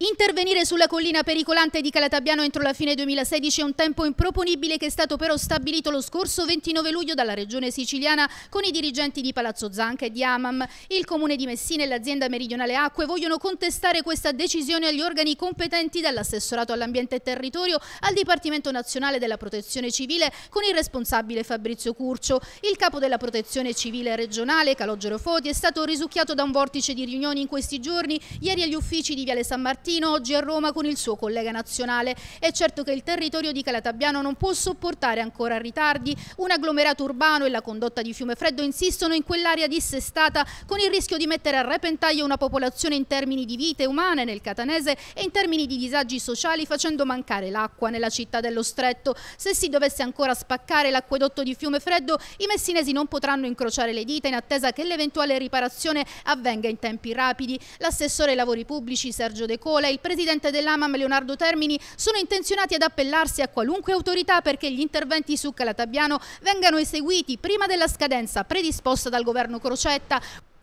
Intervenire sulla collina pericolante di Calatabiano entro la fine 2016 è un tempo improponibile che è stato però stabilito lo scorso 29 luglio dalla regione siciliana con i dirigenti di Palazzo Zanca e di Amam. Il comune di Messina e l'azienda meridionale Acque vogliono contestare questa decisione agli organi competenti dall'assessorato all'ambiente e territorio al Dipartimento nazionale della protezione civile con il responsabile Fabrizio Curcio. Il capo della protezione civile regionale Calogero Foti è stato risucchiato da un vortice di riunioni in questi giorni, ieri agli uffici di Viale San Martino Martino oggi a Roma con il suo collega nazionale. È certo che il territorio di Calatabiano non può sopportare ancora ritardi. Un agglomerato urbano e la condotta di Fiume Freddo insistono in quell'area dissestata con il rischio di mettere a repentaglio una popolazione in termini di vite umane nel catanese e in termini di disagi sociali facendo mancare l'acqua nella città dello Stretto. Se si dovesse ancora spaccare l'acquedotto di Fiume Freddo, i messinesi non potranno incrociare le dita in attesa che l'eventuale riparazione avvenga in tempi rapidi. L'assessore ai lavori pubblici Sergio De Cora e il presidente dell'AMAM Leonardo Termini sono intenzionati ad appellarsi a qualunque autorità perché gli interventi su Calatabiano vengano eseguiti prima della scadenza predisposta dal governo Crocetta.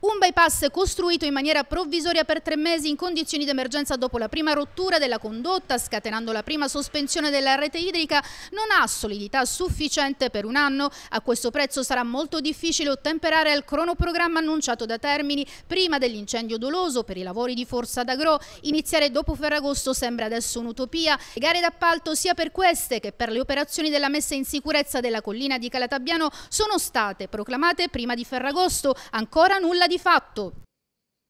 Un bypass costruito in maniera provvisoria per tre mesi in condizioni d'emergenza dopo la prima rottura della condotta, scatenando la prima sospensione della rete idrica, non ha solidità sufficiente per un anno. A questo prezzo sarà molto difficile ottemperare al cronoprogramma annunciato da Termini prima dell'incendio doloso per i lavori di Forza d'Agro. Iniziare dopo Ferragosto sembra adesso un'utopia. Le gare d'appalto sia per queste che per le operazioni della messa in sicurezza della collina di Calatabiano sono state proclamate prima di Ferragosto. Ancora nulla di di fatto